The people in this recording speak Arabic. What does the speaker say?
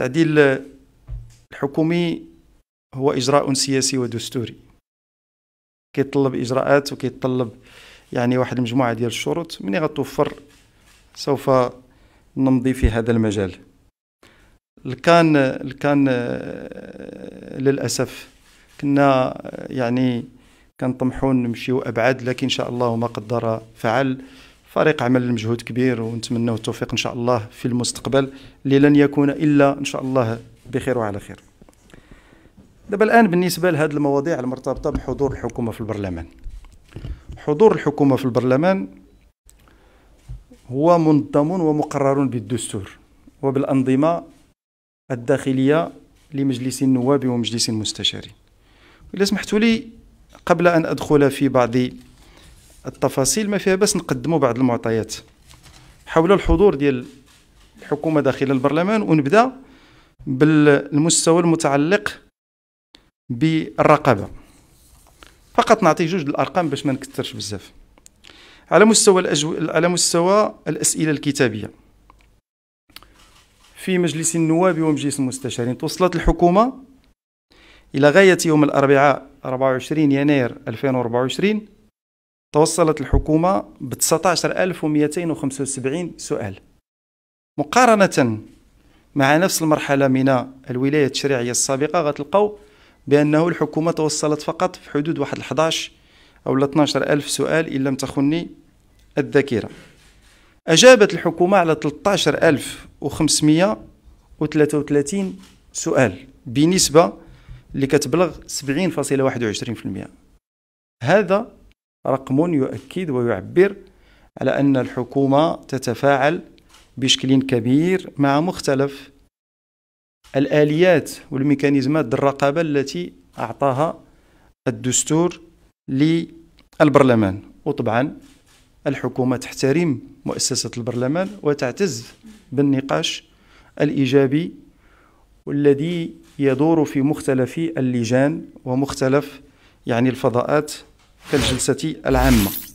التعديل الحكومي هو إجراء سياسي ودستوري كيتطلب إجراءات وكيتطلب يعني واحد المجموعة ديال الشروط ملي غتوفر سوف نمضي في هذا المجال كان كان آه، للأسف كنا آه، يعني كنطمحوا نمشيو أبعد لكن إن شاء الله ما قدر فعل فريق عمل مجهود كبير ونتمنى التوفيق ان شاء الله في المستقبل اللي لن يكون الا ان شاء الله بخير وعلى خير دابا الان بالنسبه لهذه المواضيع المرتبطه بحضور الحكومه في البرلمان حضور الحكومه في البرلمان هو منظم ومقرر بالدستور وبالانظمه الداخليه لمجلس النواب ومجلس المستشارين إذا سمحتوا لي قبل أن أدخل في بعض التفاصيل ما فيها بس نقدموا بعض المعطيات حول الحضور ديال الحكومه داخل البرلمان ونبدا بالمستوى المتعلق بالرقابه فقط نعطي جوج الارقام باش ما نكترش بزاف على مستوى الأجو... على مستوى الاسئله الكتابيه في مجلس النواب ومجلس المستشارين توصلت الحكومه الى غايه يوم الاربعاء 24 يناير 2024 توصلت الحكومة ب 19275 سؤال مقارنة مع نفس المرحلة من الولاية التشريعية السابقة غتلقاو بأنه الحكومة توصلت فقط في حدود واحد 11 أو 12 ألف سؤال إن لم تخني الذاكرة أجابت الحكومة على 13533 سؤال بنسبة اللي كتبلغ 70.21% هذا رقم يؤكد ويعبر على أن الحكومة تتفاعل بشكل كبير مع مختلف الآليات والميكانيزمات الرقابة التي أعطاها الدستور للبرلمان وطبعا الحكومة تحترم مؤسسة البرلمان وتعتز بالنقاش الإيجابي والذي يدور في مختلف اللجان ومختلف يعني الفضاءات كالجلسة العامة